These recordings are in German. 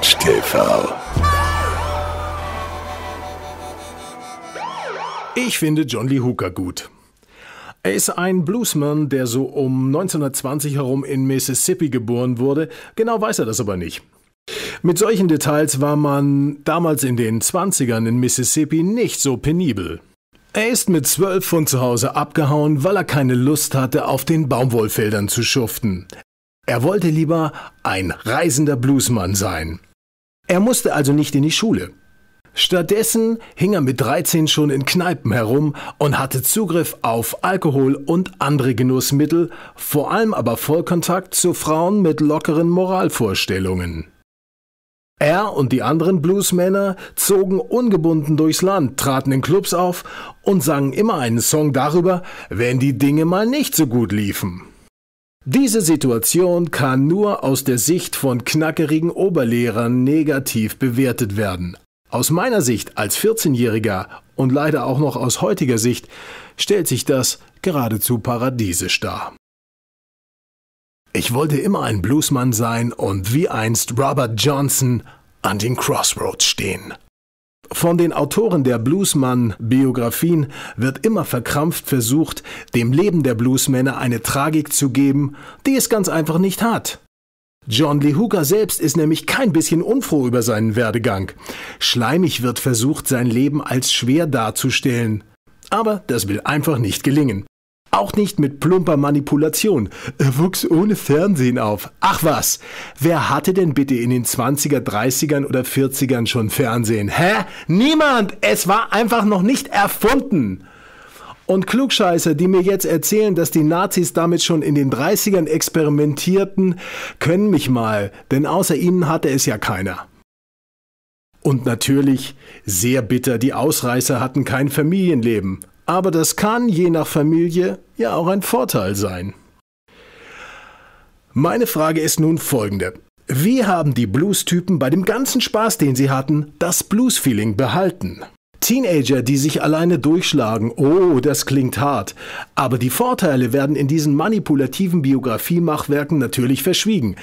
Couch TV. Ich finde John Lee Hooker gut. Er ist ein Bluesman, der so um 1920 herum in Mississippi geboren wurde. Genau weiß er das aber nicht. Mit solchen Details war man damals in den 20ern in Mississippi nicht so penibel. Er ist mit zwölf von zu Hause abgehauen, weil er keine Lust hatte, auf den Baumwollfeldern zu schuften. Er wollte lieber ein reisender Bluesmann sein. Er musste also nicht in die Schule. Stattdessen hing er mit 13 schon in Kneipen herum und hatte Zugriff auf Alkohol und andere Genussmittel, vor allem aber Vollkontakt zu Frauen mit lockeren Moralvorstellungen. Er und die anderen Bluesmänner zogen ungebunden durchs Land, traten in Clubs auf und sangen immer einen Song darüber, wenn die Dinge mal nicht so gut liefen. Diese Situation kann nur aus der Sicht von knackerigen Oberlehrern negativ bewertet werden. Aus meiner Sicht als 14-Jähriger und leider auch noch aus heutiger Sicht stellt sich das geradezu paradiesisch dar. Ich wollte immer ein Bluesmann sein und wie einst Robert Johnson an den Crossroads stehen. Von den Autoren der Bluesman-Biografien wird immer verkrampft versucht, dem Leben der Bluesmänner eine Tragik zu geben, die es ganz einfach nicht hat. John Lee Hooker selbst ist nämlich kein bisschen unfroh über seinen Werdegang. Schleimig wird versucht, sein Leben als schwer darzustellen. Aber das will einfach nicht gelingen. Auch nicht mit plumper Manipulation. Er wuchs ohne Fernsehen auf. Ach was, wer hatte denn bitte in den 20er, 30ern oder 40ern schon Fernsehen? Hä? Niemand! Es war einfach noch nicht erfunden! Und Klugscheißer, die mir jetzt erzählen, dass die Nazis damit schon in den 30ern experimentierten, können mich mal, denn außer ihnen hatte es ja keiner. Und natürlich, sehr bitter, die Ausreißer hatten kein Familienleben aber das kann je nach Familie ja auch ein Vorteil sein. Meine Frage ist nun folgende. Wie haben die Blues-Typen bei dem ganzen Spaß, den sie hatten, das Blues-Feeling behalten? Teenager, die sich alleine durchschlagen, oh, das klingt hart. Aber die Vorteile werden in diesen manipulativen Biografiemachwerken natürlich verschwiegen.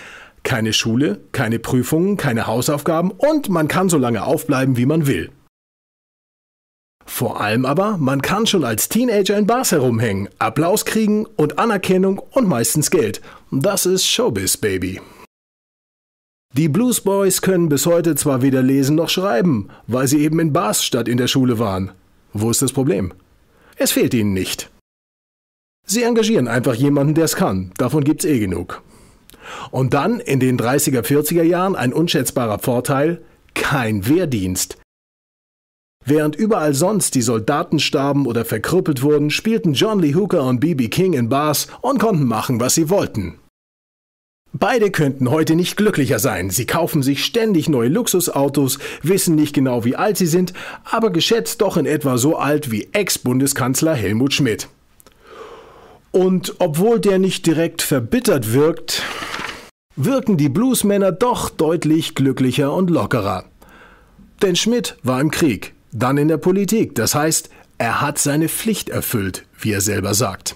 Keine Schule, keine Prüfungen, keine Hausaufgaben und man kann so lange aufbleiben, wie man will. Vor allem aber, man kann schon als Teenager in Bars herumhängen, Applaus kriegen und Anerkennung und meistens Geld. Das ist Showbiz, Baby. Die Blues Boys können bis heute zwar weder lesen noch schreiben, weil sie eben in Bars statt in der Schule waren. Wo ist das Problem? Es fehlt ihnen nicht. Sie engagieren einfach jemanden, der es kann. Davon gibt's eh genug. Und dann in den 30er, 40er Jahren ein unschätzbarer Vorteil, kein Wehrdienst. Während überall sonst die Soldaten starben oder verkrüppelt wurden, spielten John Lee Hooker und B.B. King in Bars und konnten machen, was sie wollten. Beide könnten heute nicht glücklicher sein. Sie kaufen sich ständig neue Luxusautos, wissen nicht genau, wie alt sie sind, aber geschätzt doch in etwa so alt wie Ex-Bundeskanzler Helmut Schmidt. Und obwohl der nicht direkt verbittert wirkt, wirken die Bluesmänner doch deutlich glücklicher und lockerer. Denn Schmidt war im Krieg dann in der Politik. Das heißt, er hat seine Pflicht erfüllt, wie er selber sagt.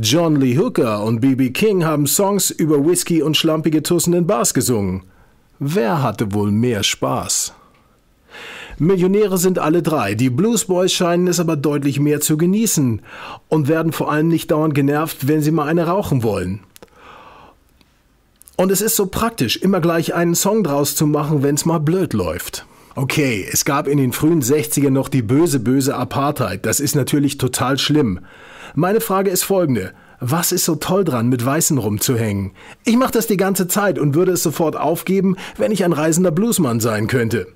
John Lee Hooker und B.B. King haben Songs über Whisky und schlampige Tussen in Bars gesungen. Wer hatte wohl mehr Spaß? Millionäre sind alle drei. Die Blues Boys scheinen es aber deutlich mehr zu genießen und werden vor allem nicht dauernd genervt, wenn sie mal eine rauchen wollen. Und es ist so praktisch, immer gleich einen Song draus zu machen, wenn es mal blöd läuft. Okay, es gab in den frühen 60ern noch die böse, böse Apartheid. Das ist natürlich total schlimm. Meine Frage ist folgende. Was ist so toll dran, mit Weißen rumzuhängen? Ich mache das die ganze Zeit und würde es sofort aufgeben, wenn ich ein reisender Bluesmann sein könnte.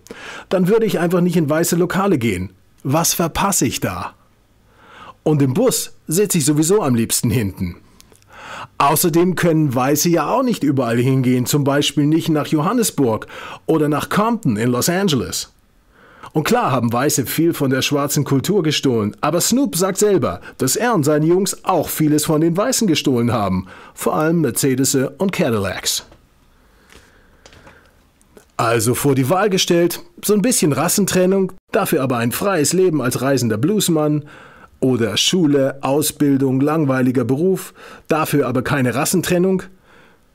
Dann würde ich einfach nicht in weiße Lokale gehen. Was verpasse ich da? Und im Bus sitze ich sowieso am liebsten hinten. Außerdem können Weiße ja auch nicht überall hingehen, zum Beispiel nicht nach Johannesburg oder nach Compton in Los Angeles. Und klar haben Weiße viel von der schwarzen Kultur gestohlen, aber Snoop sagt selber, dass er und seine Jungs auch vieles von den Weißen gestohlen haben, vor allem Mercedes und Cadillacs. Also vor die Wahl gestellt, so ein bisschen Rassentrennung, dafür aber ein freies Leben als reisender Bluesmann, oder Schule, Ausbildung, langweiliger Beruf, dafür aber keine Rassentrennung?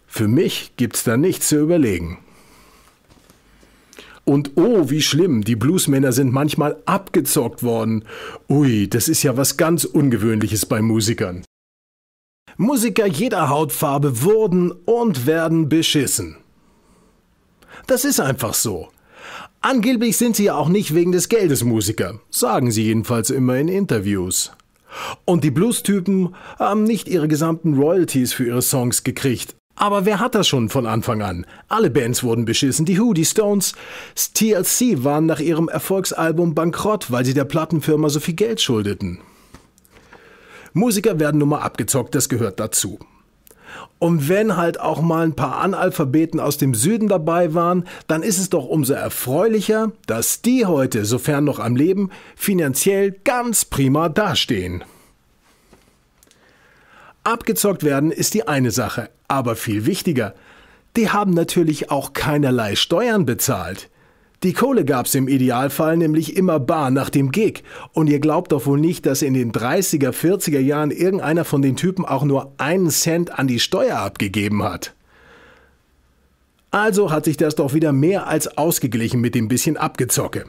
Für mich gibt's da nichts zu überlegen. Und oh, wie schlimm, die Bluesmänner sind manchmal abgezockt worden. Ui, das ist ja was ganz Ungewöhnliches bei Musikern. Musiker jeder Hautfarbe wurden und werden beschissen. Das ist einfach so. Angeblich sind sie ja auch nicht wegen des Geldes Musiker, sagen sie jedenfalls immer in Interviews. Und die Blues-Typen haben nicht ihre gesamten Royalties für ihre Songs gekriegt. Aber wer hat das schon von Anfang an? Alle Bands wurden beschissen. Die Who, die Stones, TLC waren nach ihrem Erfolgsalbum bankrott, weil sie der Plattenfirma so viel Geld schuldeten. Musiker werden nun mal abgezockt, das gehört dazu. Und wenn halt auch mal ein paar Analphabeten aus dem Süden dabei waren, dann ist es doch umso erfreulicher, dass die heute, sofern noch am Leben, finanziell ganz prima dastehen. Abgezockt werden ist die eine Sache, aber viel wichtiger, die haben natürlich auch keinerlei Steuern bezahlt. Die Kohle gab's im Idealfall nämlich immer bar nach dem Gig. Und ihr glaubt doch wohl nicht, dass in den 30er, 40er Jahren irgendeiner von den Typen auch nur einen Cent an die Steuer abgegeben hat. Also hat sich das doch wieder mehr als ausgeglichen mit dem bisschen Abgezocke.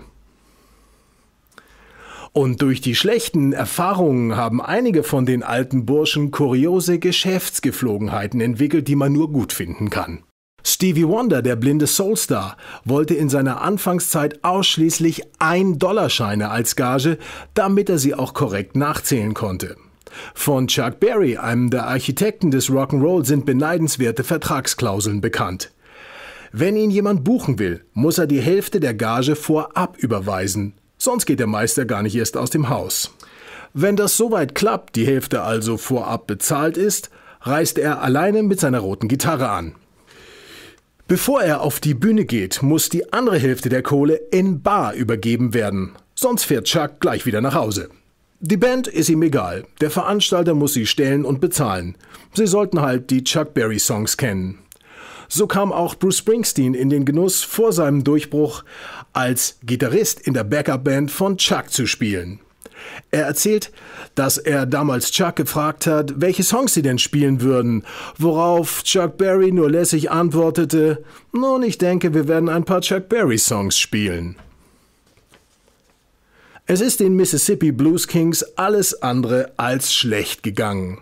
Und durch die schlechten Erfahrungen haben einige von den alten Burschen kuriose Geschäftsgeflogenheiten entwickelt, die man nur gut finden kann. Stevie Wonder, der blinde Soulstar, wollte in seiner Anfangszeit ausschließlich 1 dollar scheine als Gage, damit er sie auch korrekt nachzählen konnte. Von Chuck Berry, einem der Architekten des Rock'n'Roll, sind beneidenswerte Vertragsklauseln bekannt. Wenn ihn jemand buchen will, muss er die Hälfte der Gage vorab überweisen, sonst geht der Meister gar nicht erst aus dem Haus. Wenn das soweit klappt, die Hälfte also vorab bezahlt ist, reist er alleine mit seiner roten Gitarre an. Bevor er auf die Bühne geht, muss die andere Hälfte der Kohle in Bar übergeben werden. Sonst fährt Chuck gleich wieder nach Hause. Die Band ist ihm egal. Der Veranstalter muss sie stellen und bezahlen. Sie sollten halt die Chuck Berry Songs kennen. So kam auch Bruce Springsteen in den Genuss, vor seinem Durchbruch als Gitarrist in der Backup-Band von Chuck zu spielen. Er erzählt, dass er damals Chuck gefragt hat, welche Songs sie denn spielen würden, worauf Chuck Berry nur lässig antwortete, nun, ich denke, wir werden ein paar Chuck Berry Songs spielen. Es ist den Mississippi Blues Kings alles andere als schlecht gegangen.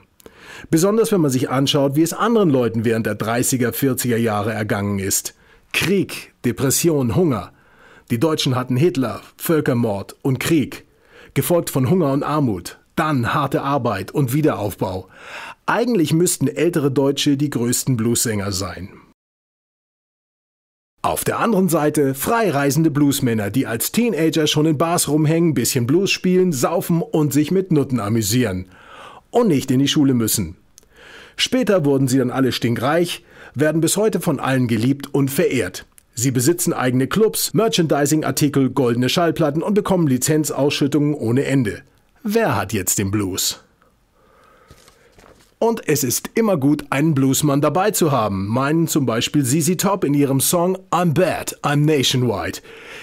Besonders wenn man sich anschaut, wie es anderen Leuten während der 30er, 40er Jahre ergangen ist. Krieg, Depression, Hunger. Die Deutschen hatten Hitler, Völkermord und Krieg gefolgt von Hunger und Armut, dann harte Arbeit und Wiederaufbau. Eigentlich müssten ältere Deutsche die größten Bluessänger sein. Auf der anderen Seite freireisende Bluesmänner, die als Teenager schon in Bars rumhängen, bisschen Blues spielen, saufen und sich mit Nutten amüsieren. Und nicht in die Schule müssen. Später wurden sie dann alle stinkreich, werden bis heute von allen geliebt und verehrt. Sie besitzen eigene Clubs, Merchandising-Artikel, goldene Schallplatten und bekommen Lizenzausschüttungen ohne Ende. Wer hat jetzt den Blues? Und es ist immer gut, einen Bluesmann dabei zu haben, meinen zum Beispiel ZZ Top in ihrem Song I'm Bad, I'm Nationwide.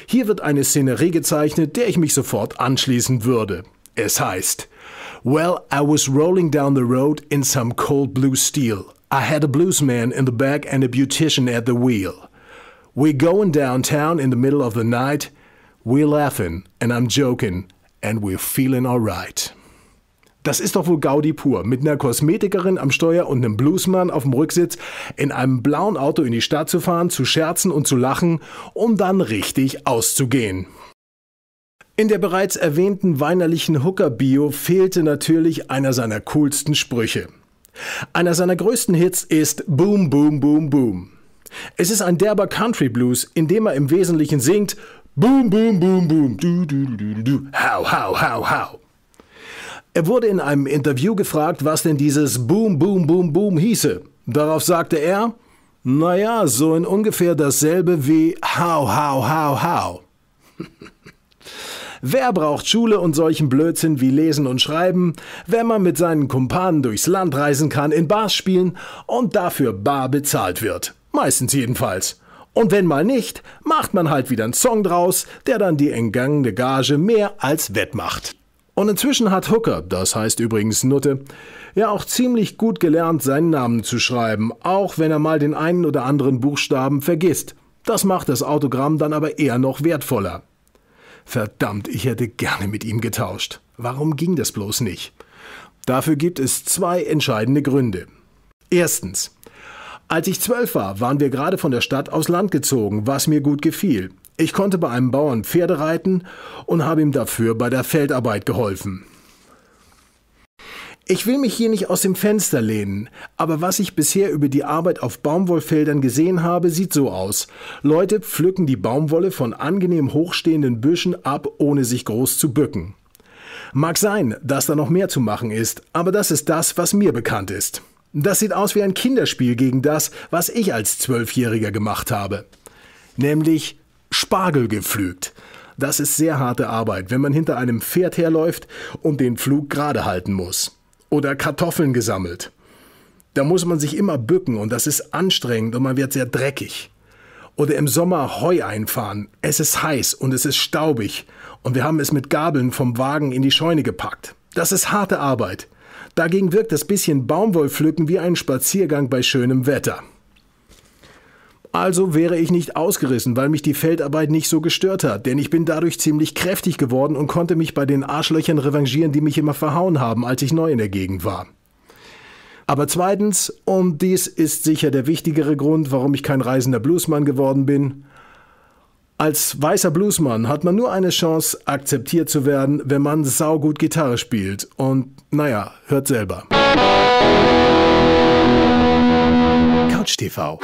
Hier wird eine Szenerie gezeichnet, der ich mich sofort anschließen würde. Es heißt, Well, I was rolling down the road in some cold blue steel. I had a bluesman in the back and a beautician at the wheel. We're going downtown in the middle of the night. We laughing and I'm joking and we're feeling alright. Das ist doch wohl Gaudi pur. Mit einer Kosmetikerin am Steuer und einem Bluesmann auf dem Rücksitz in einem blauen Auto in die Stadt zu fahren, zu scherzen und zu lachen, um dann richtig auszugehen. In der bereits erwähnten weinerlichen Hooker-Bio fehlte natürlich einer seiner coolsten Sprüche. Einer seiner größten Hits ist Boom, Boom, Boom, Boom. Es ist ein derber Country Blues, in dem er im Wesentlichen singt Boom, boom, boom, boom, du, du, du, du, du, hau, hau, hau. how. Er wurde in einem Interview gefragt, was denn dieses Boom, boom, boom, boom hieße. Darauf sagte er, naja, so in ungefähr dasselbe wie hau, hau, hau, hau. Wer braucht Schule und solchen Blödsinn wie Lesen und Schreiben, wenn man mit seinen Kumpanen durchs Land reisen kann, in Bars spielen und dafür bar bezahlt wird? Meistens jedenfalls. Und wenn mal nicht, macht man halt wieder einen Song draus, der dann die entgangene Gage mehr als wettmacht. Und inzwischen hat Hooker, das heißt übrigens Nutte, ja auch ziemlich gut gelernt, seinen Namen zu schreiben, auch wenn er mal den einen oder anderen Buchstaben vergisst. Das macht das Autogramm dann aber eher noch wertvoller. Verdammt, ich hätte gerne mit ihm getauscht. Warum ging das bloß nicht? Dafür gibt es zwei entscheidende Gründe. Erstens, als ich zwölf war, waren wir gerade von der Stadt aus Land gezogen, was mir gut gefiel. Ich konnte bei einem Bauern Pferde reiten und habe ihm dafür bei der Feldarbeit geholfen. Ich will mich hier nicht aus dem Fenster lehnen, aber was ich bisher über die Arbeit auf Baumwollfeldern gesehen habe, sieht so aus. Leute pflücken die Baumwolle von angenehm hochstehenden Büschen ab, ohne sich groß zu bücken. Mag sein, dass da noch mehr zu machen ist, aber das ist das, was mir bekannt ist. Das sieht aus wie ein Kinderspiel gegen das, was ich als Zwölfjähriger gemacht habe. Nämlich Spargel gepflügt. Das ist sehr harte Arbeit, wenn man hinter einem Pferd herläuft und den Flug gerade halten muss. Oder Kartoffeln gesammelt. Da muss man sich immer bücken und das ist anstrengend und man wird sehr dreckig. Oder im Sommer Heu einfahren. Es ist heiß und es ist staubig und wir haben es mit Gabeln vom Wagen in die Scheune gepackt. Das ist harte Arbeit. Dagegen wirkt das bisschen Baumwollpflücken wie ein Spaziergang bei schönem Wetter. Also wäre ich nicht ausgerissen, weil mich die Feldarbeit nicht so gestört hat, denn ich bin dadurch ziemlich kräftig geworden und konnte mich bei den Arschlöchern revanchieren, die mich immer verhauen haben, als ich neu in der Gegend war. Aber zweitens, und dies ist sicher der wichtigere Grund, warum ich kein reisender Bluesmann geworden bin, als weißer Bluesmann hat man nur eine Chance, akzeptiert zu werden, wenn man saugut Gitarre spielt. Und naja, hört selber. Couch TV.